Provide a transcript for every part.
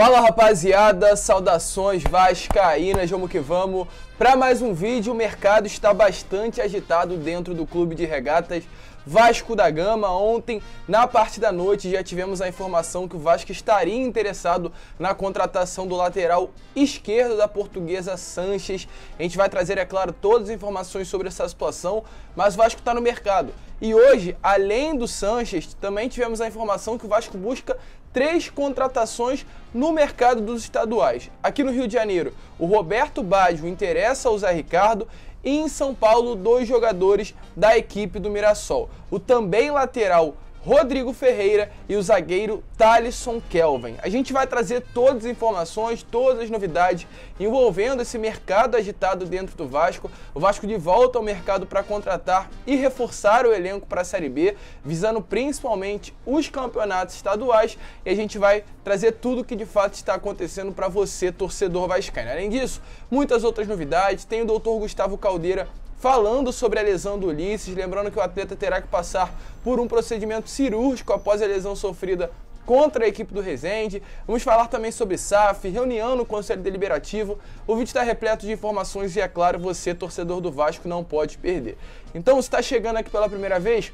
Fala rapaziada, saudações vascaínas, vamos que vamos. Para mais um vídeo, o mercado está bastante agitado dentro do clube de regatas Vasco da Gama. Ontem, na parte da noite, já tivemos a informação que o Vasco estaria interessado na contratação do lateral esquerdo da portuguesa Sanches. A gente vai trazer, é claro, todas as informações sobre essa situação, mas o Vasco está no mercado. E hoje, além do Sanches, também tivemos a informação que o Vasco busca três contratações no mercado dos estaduais. Aqui no Rio de Janeiro, o Roberto Baggio interessa ao Zé Ricardo e em São Paulo, dois jogadores da equipe do Mirassol. O também lateral Rodrigo Ferreira e o zagueiro Thalisson Kelvin. A gente vai trazer todas as informações, todas as novidades envolvendo esse mercado agitado dentro do Vasco. O Vasco de volta ao mercado para contratar e reforçar o elenco para a Série B, visando principalmente os campeonatos estaduais. E a gente vai trazer tudo o que de fato está acontecendo para você, torcedor vascaíno. Além disso, muitas outras novidades. Tem o Dr. Gustavo Caldeira falando sobre a lesão do Ulisses, lembrando que o atleta terá que passar por um procedimento cirúrgico após a lesão sofrida contra a equipe do Resende. Vamos falar também sobre SAF, reunião no Conselho Deliberativo. O vídeo está repleto de informações e, é claro, você, torcedor do Vasco, não pode perder. Então, se está chegando aqui pela primeira vez,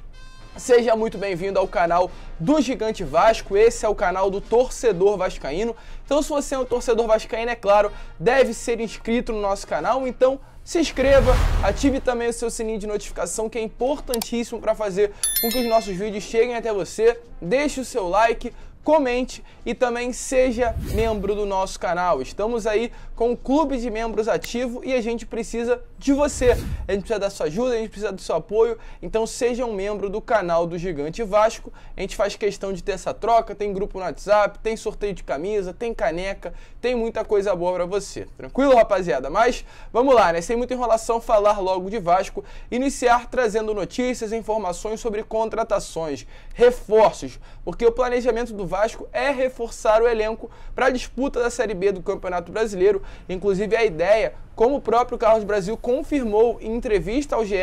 Seja muito bem-vindo ao canal do Gigante Vasco. Esse é o canal do torcedor vascaíno. Então, se você é um torcedor vascaíno, é claro, deve ser inscrito no nosso canal. Então, se inscreva, ative também o seu sininho de notificação que é importantíssimo para fazer com que os nossos vídeos cheguem até você. Deixe o seu like, comente e também seja membro do nosso canal. Estamos aí com o clube de membros ativo e a gente precisa de você. A gente precisa da sua ajuda, a gente precisa do seu apoio. Então seja um membro do canal do Gigante Vasco. A gente faz questão de ter essa troca, tem grupo no WhatsApp, tem sorteio de camisa, tem caneca, tem muita coisa boa para você. Tranquilo, rapaziada? Mas vamos lá, né? Sem muita enrolação, falar logo de Vasco, iniciar trazendo notícias, informações sobre contratações, reforços, porque o planejamento do Vasco Vasco é reforçar o elenco para a disputa da Série B do Campeonato Brasileiro. Inclusive, a ideia, como o próprio Carlos Brasil confirmou em entrevista ao GE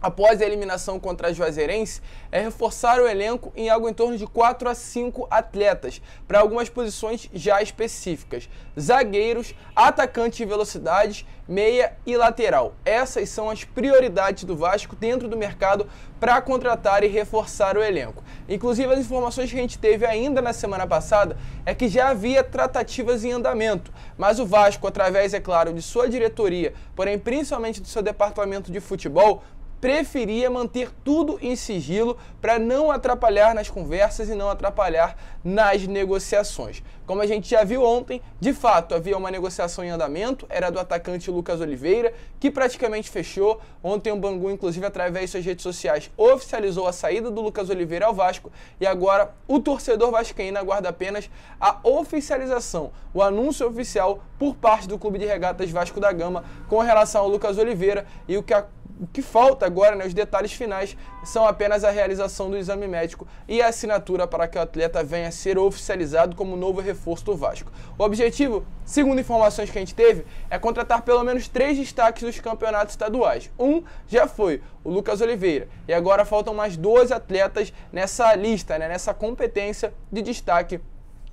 após a eliminação contra a Juazeirense, é reforçar o elenco em algo em torno de 4 a 5 atletas, para algumas posições já específicas: zagueiros, atacante de velocidade, meia e lateral. Essas são as prioridades do Vasco dentro do mercado para contratar e reforçar o elenco. Inclusive, as informações que a gente teve ainda na semana passada é que já havia tratativas em andamento, mas o Vasco, através, é claro, de sua diretoria, porém principalmente do seu departamento de futebol, preferia manter tudo em sigilo para não atrapalhar nas conversas e não atrapalhar nas negociações. Como a gente já viu ontem, de fato havia uma negociação em andamento, era do atacante Lucas Oliveira, que praticamente fechou. Ontem o Bangu, inclusive, através de suas redes sociais, oficializou a saída do Lucas Oliveira ao Vasco e agora o torcedor vascaíno aguarda apenas a oficialização, o anúncio oficial por parte do Clube de Regatas Vasco da Gama com relação ao Lucas Oliveira e o que a o que falta agora, né, os detalhes finais, são apenas a realização do exame médico e a assinatura para que o atleta venha a ser oficializado como novo reforço do Vasco. O objetivo, segundo informações que a gente teve, é contratar pelo menos três destaques dos campeonatos estaduais. Um já foi o Lucas Oliveira, e agora faltam mais 12 atletas nessa lista, né, nessa competência de destaque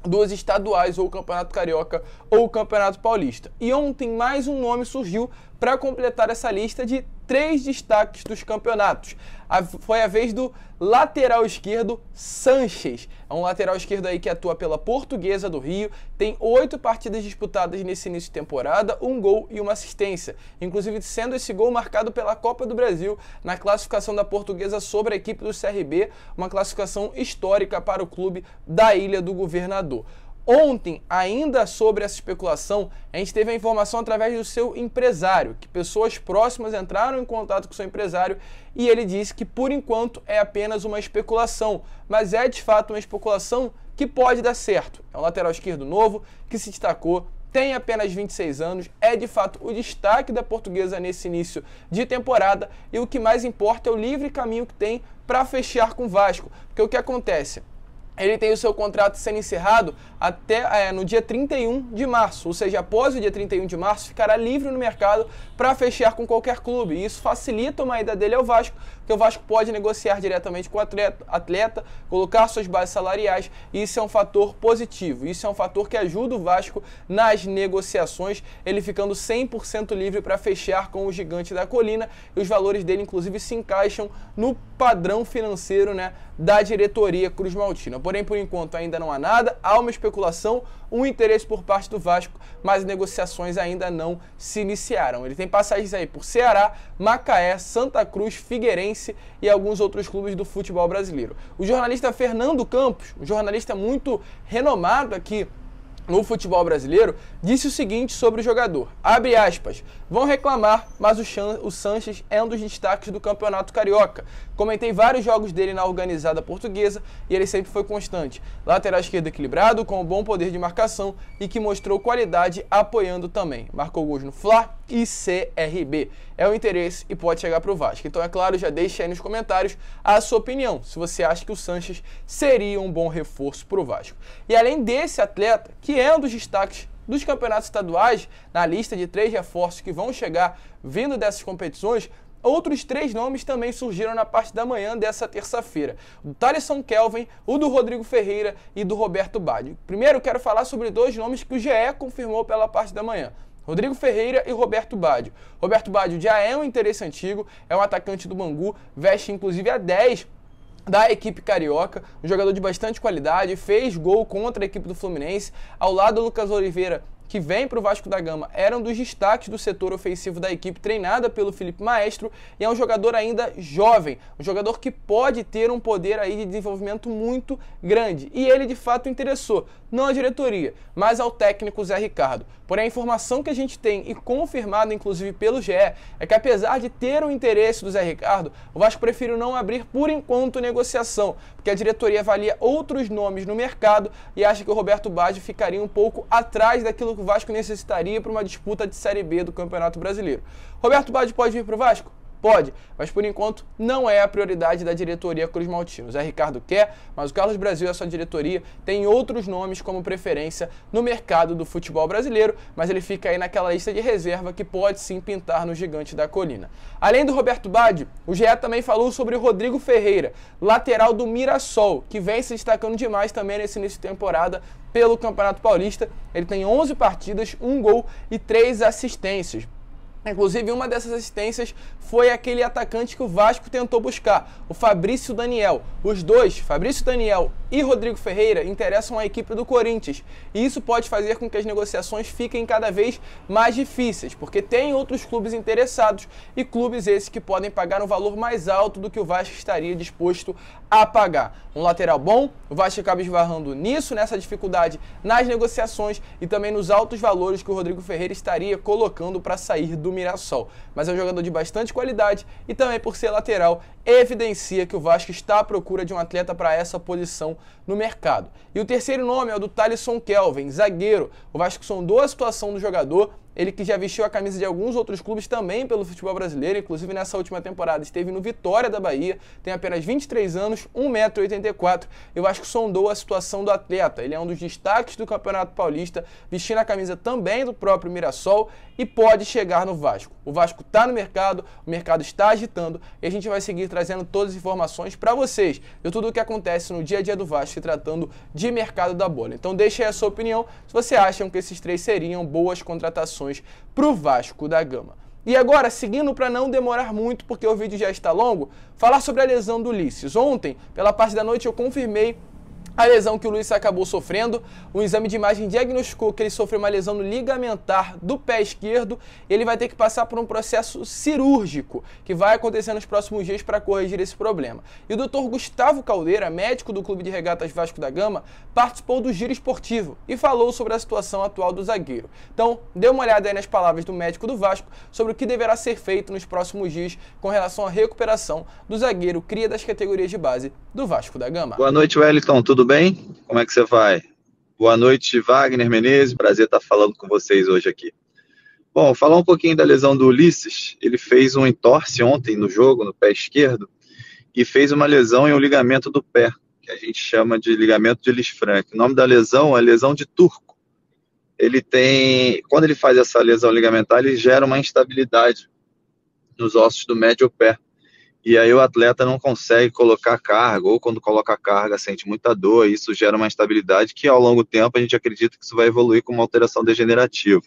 dos estaduais, ou o Campeonato Carioca ou o Campeonato Paulista. E ontem mais um nome surgiu para completar essa lista de três destaques dos campeonatos. A, foi a vez do lateral esquerdo Sanches. É um lateral esquerdo aí que atua pela Portuguesa do Rio. Tem oito partidas disputadas nesse início de temporada, um gol e uma assistência. Inclusive sendo esse gol marcado pela Copa do Brasil na classificação da Portuguesa sobre a equipe do CRB, uma classificação histórica para o clube da Ilha do Governador. Ontem, ainda sobre essa especulação, a gente teve a informação através do seu empresário, que pessoas próximas entraram em contato com o seu empresário e ele disse que por enquanto é apenas uma especulação, mas é de fato uma especulação que pode dar certo. É um lateral esquerdo novo que se destacou tem apenas 26 anos, é de fato o destaque da portuguesa nesse início de temporada e o que mais importa é o livre caminho que tem para fechar com o Vasco. Porque o que acontece? ele tem o seu contrato sendo encerrado até é, no dia 31 de março, ou seja, após o dia 31 de março, ficará livre no mercado para fechar com qualquer clube. isso facilita uma ida dele ao Vasco, porque o Vasco pode negociar diretamente com o atleta, atleta colocar suas bases salariais, e isso é um fator positivo. Isso é um fator que ajuda o Vasco nas negociações, ele ficando 100% livre para fechar com o gigante da colina, e os valores dele, inclusive, se encaixam no padrão financeiro né, da diretoria Cruz Maltina. Porém, por enquanto ainda não há nada, há uma especulação, um interesse por parte do Vasco, mas negociações ainda não se iniciaram. Ele tem passagens aí por Ceará, Macaé, Santa Cruz, Figueirense e alguns outros clubes do futebol brasileiro. O jornalista Fernando Campos, um jornalista muito renomado aqui no futebol brasileiro, disse o seguinte sobre o jogador. Abre aspas. Vão reclamar, mas o, Chan, o Sanches é um dos destaques do Campeonato Carioca. Comentei vários jogos dele na organizada portuguesa e ele sempre foi constante. Lateral esquerdo equilibrado, com um bom poder de marcação e que mostrou qualidade apoiando também. Marcou gols no Fla, ICRB. É o interesse e pode chegar para o Vasco. Então, é claro, já deixe aí nos comentários a sua opinião, se você acha que o Sanches seria um bom reforço para o Vasco. E além desse atleta, que é um dos destaques dos campeonatos estaduais, na lista de três reforços que vão chegar vindo dessas competições, Outros três nomes também surgiram na parte da manhã dessa terça-feira: o Thaleson Kelvin, o do Rodrigo Ferreira e do Roberto Badio. Primeiro, quero falar sobre dois nomes que o GE confirmou pela parte da manhã. Rodrigo Ferreira e Roberto Baggio. Roberto Baggio já é um interesse antigo, é um atacante do Bangu, veste inclusive a 10 da equipe carioca, um jogador de bastante qualidade, fez gol contra a equipe do Fluminense, ao lado do Lucas Oliveira, que vem para o Vasco da Gama, era um dos destaques do setor ofensivo da equipe, treinada pelo Felipe Maestro, e é um jogador ainda jovem, um jogador que pode ter um poder aí de desenvolvimento muito grande. E ele de fato interessou, não à diretoria, mas ao técnico Zé Ricardo. Porém, a informação que a gente tem, e confirmada inclusive pelo GE, é que apesar de ter o interesse do Zé Ricardo, o Vasco prefere não abrir por enquanto negociação, porque a diretoria avalia outros nomes no mercado e acha que o Roberto Baggio ficaria um pouco atrás daquilo que o Vasco necessitaria para uma disputa de Série B do Campeonato Brasileiro. Roberto Baggio pode vir para o Vasco? Pode, mas por enquanto não é a prioridade da diretoria Cruz Maltinos. O Zé Ricardo quer, mas o Carlos Brasil e a sua diretoria tem outros nomes como preferência no mercado do futebol brasileiro, mas ele fica aí naquela lista de reserva que pode sim pintar no gigante da colina. Além do Roberto Badio, o GE também falou sobre o Rodrigo Ferreira, lateral do Mirassol, que vem se destacando demais também nesse início de temporada pelo Campeonato Paulista. Ele tem 11 partidas, um gol e três assistências. Inclusive, uma dessas assistências foi aquele atacante que o Vasco tentou buscar, o Fabrício Daniel. Os dois, Fabrício Daniel e Rodrigo Ferreira interessam à equipe do Corinthians. E isso pode fazer com que as negociações fiquem cada vez mais difíceis, porque tem outros clubes interessados e clubes esses que podem pagar um valor mais alto do que o Vasco estaria disposto a pagar. Um lateral bom, o Vasco acaba esbarrando nisso, nessa dificuldade nas negociações e também nos altos valores que o Rodrigo Ferreira estaria colocando para sair do Mirassol. Mas é um jogador de bastante qualidade e também por ser lateral, evidencia que o Vasco está à procura de um atleta para essa posição no mercado. E o terceiro nome é o do Talisson Kelvin, zagueiro. O Vasco sondou a situação do jogador ele que já vestiu a camisa de alguns outros clubes também pelo futebol brasileiro, inclusive nessa última temporada esteve no Vitória da Bahia, tem apenas 23 anos, 1,84m. E o Vasco sondou a situação do atleta. Ele é um dos destaques do Campeonato Paulista, vestindo a camisa também do próprio Mirassol e pode chegar no Vasco. O Vasco está no mercado, o mercado está agitando e a gente vai seguir trazendo todas as informações para vocês de tudo o que acontece no dia a dia do Vasco se tratando de mercado da bola. Então deixe aí a sua opinião se você acham que esses três seriam boas contratações contratações para o Vasco da Gama. E agora, seguindo para não demorar muito, porque o vídeo já está longo, falar sobre a lesão do Ulisses. Ontem, pela parte da noite, eu confirmei a lesão que o Luiz acabou sofrendo, o exame de imagem diagnosticou que ele sofreu uma lesão no ligamentar do pé esquerdo. Ele vai ter que passar por um processo cirúrgico que vai acontecer nos próximos dias para corrigir esse problema. E o doutor Gustavo Caldeira, médico do Clube de Regatas Vasco da Gama, participou do giro esportivo e falou sobre a situação atual do zagueiro. Então, dê uma olhada aí nas palavras do médico do Vasco sobre o que deverá ser feito nos próximos dias com relação à recuperação do zagueiro cria das categorias de base do Vasco da Gama. Boa noite, Wellington. Tudo tudo bem? Como é que você vai? Boa noite, Wagner Menezes. Prazer estar falando com vocês hoje aqui. Bom, falar um pouquinho da lesão do Ulisses. Ele fez um entorse ontem no jogo, no pé esquerdo, e fez uma lesão em um ligamento do pé, que a gente chama de ligamento de Lisfranc. O nome da lesão é lesão de turco. Ele tem, quando ele faz essa lesão ligamentar, ele gera uma instabilidade nos ossos do médio pé e aí o atleta não consegue colocar carga, ou quando coloca carga sente muita dor, e isso gera uma instabilidade que ao longo do tempo a gente acredita que isso vai evoluir com uma alteração degenerativa.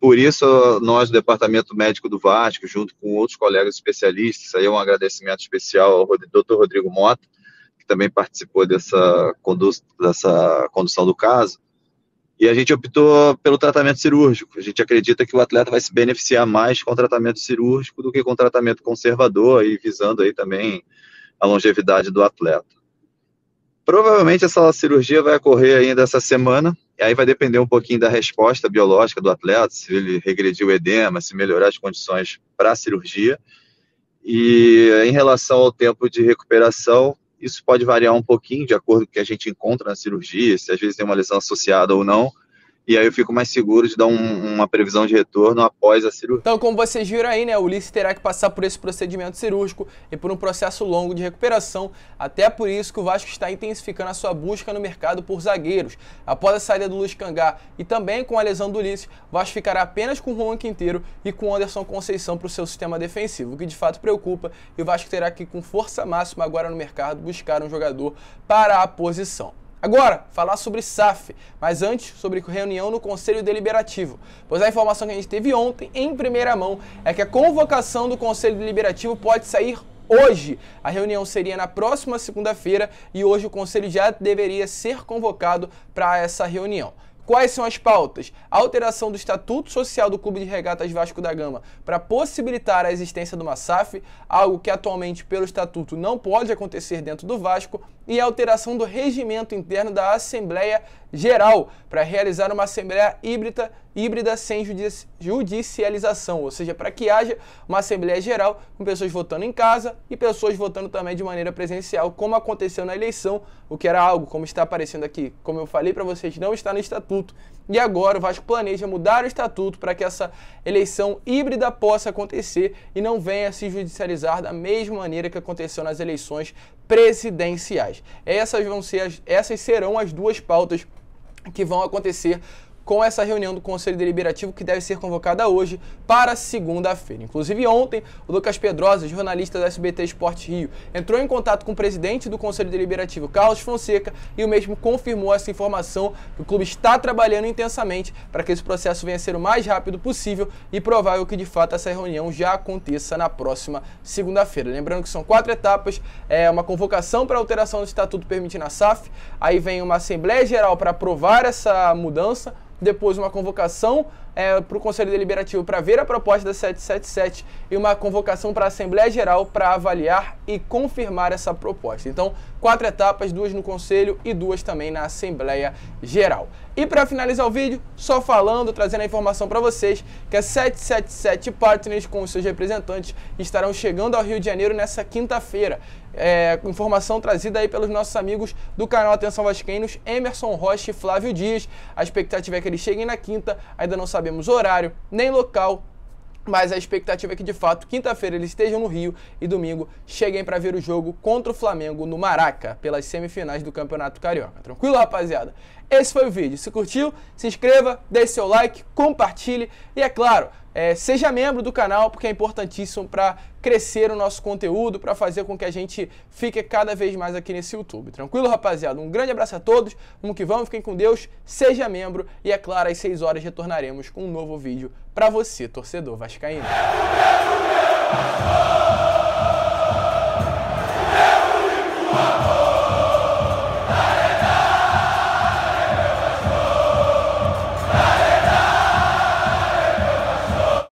Por isso, nós do Departamento Médico do Vasco, junto com outros colegas especialistas, aí um agradecimento especial ao Dr. Rodrigo Mota, que também participou dessa, dessa condução do caso, e a gente optou pelo tratamento cirúrgico. A gente acredita que o atleta vai se beneficiar mais com tratamento cirúrgico do que com tratamento conservador e visando aí também a longevidade do atleta. Provavelmente essa cirurgia vai ocorrer ainda essa semana, e aí vai depender um pouquinho da resposta biológica do atleta, se ele regrediu o edema, se melhorar as condições para a cirurgia. E em relação ao tempo de recuperação, isso pode variar um pouquinho de acordo com o que a gente encontra na cirurgia, se às vezes tem uma lesão associada ou não, e aí eu fico mais seguro de dar um, uma previsão de retorno após a cirurgia. Então, como vocês viram aí, né, o Ulisses terá que passar por esse procedimento cirúrgico e por um processo longo de recuperação, até por isso que o Vasco está intensificando a sua busca no mercado por zagueiros. Após a saída do Luiz Cangá e também com a lesão do Ulisses, o Vasco ficará apenas com o Juan Quinteiro e com o Anderson Conceição para o seu sistema defensivo, o que de fato preocupa, e o Vasco terá que, com força máxima agora no mercado, buscar um jogador para a posição. Agora, falar sobre SAF, mas antes sobre reunião no Conselho Deliberativo, pois a informação que a gente teve ontem, em primeira mão, é que a convocação do Conselho Deliberativo pode sair hoje. A reunião seria na próxima segunda-feira e hoje o Conselho já deveria ser convocado para essa reunião. Quais são as pautas? A alteração do Estatuto Social do Clube de Regatas Vasco da Gama para possibilitar a existência de uma SAF, algo que atualmente pelo Estatuto não pode acontecer dentro do Vasco, e a alteração do regimento interno da Assembleia Geral para realizar uma Assembleia híbrida híbrida sem judicialização, ou seja, para que haja uma Assembleia Geral com pessoas votando em casa e pessoas votando também de maneira presencial, como aconteceu na eleição, o que era algo, como está aparecendo aqui, como eu falei para vocês, não está no Estatuto. E agora o Vasco planeja mudar o Estatuto para que essa eleição híbrida possa acontecer e não venha se judicializar da mesma maneira que aconteceu nas eleições presidenciais. Essas, vão ser as, essas serão as duas pautas que vão acontecer com essa reunião do Conselho Deliberativo que deve ser convocada hoje para segunda-feira. Inclusive, ontem, o Lucas Pedrosa, jornalista da SBT Esporte Rio, entrou em contato com o presidente do Conselho Deliberativo, Carlos Fonseca, e o mesmo confirmou essa informação que o clube está trabalhando intensamente para que esse processo venha a ser o mais rápido possível e provável que de fato essa reunião já aconteça na próxima segunda-feira. Lembrando que são quatro etapas: é uma convocação para alteração do estatuto permitindo a SAF, aí vem uma Assembleia Geral para aprovar essa mudança depois uma convocação é, para o Conselho Deliberativo para ver a proposta da 777 e uma convocação para a Assembleia Geral para avaliar e confirmar essa proposta. Então, quatro etapas, duas no Conselho e duas também na Assembleia Geral. E para finalizar o vídeo, só falando, trazendo a informação para vocês que a 777 Partners com seus representantes estarão chegando ao Rio de Janeiro nessa quinta-feira é, informação trazida aí pelos nossos amigos do canal Atenção Vasquenos, Emerson Rocha e Flávio Dias. A expectativa é que eles cheguem na quinta, ainda não sabemos horário, nem local, mas a expectativa é que, de fato, quinta-feira eles estejam no Rio e domingo cheguem para ver o jogo contra o Flamengo no Maraca, pelas semifinais do Campeonato Carioca. Tranquilo, rapaziada? esse foi o vídeo. Se curtiu, se inscreva, deixe seu like, compartilhe e, é claro, é, seja membro do canal, porque é importantíssimo para crescer o nosso conteúdo, para fazer com que a gente fique cada vez mais aqui nesse YouTube. Tranquilo, rapaziada? Um grande abraço a todos, vamos que vamos, fiquem com Deus, seja membro e, é claro, às 6 horas retornaremos com um novo vídeo para você, torcedor vascaíno. É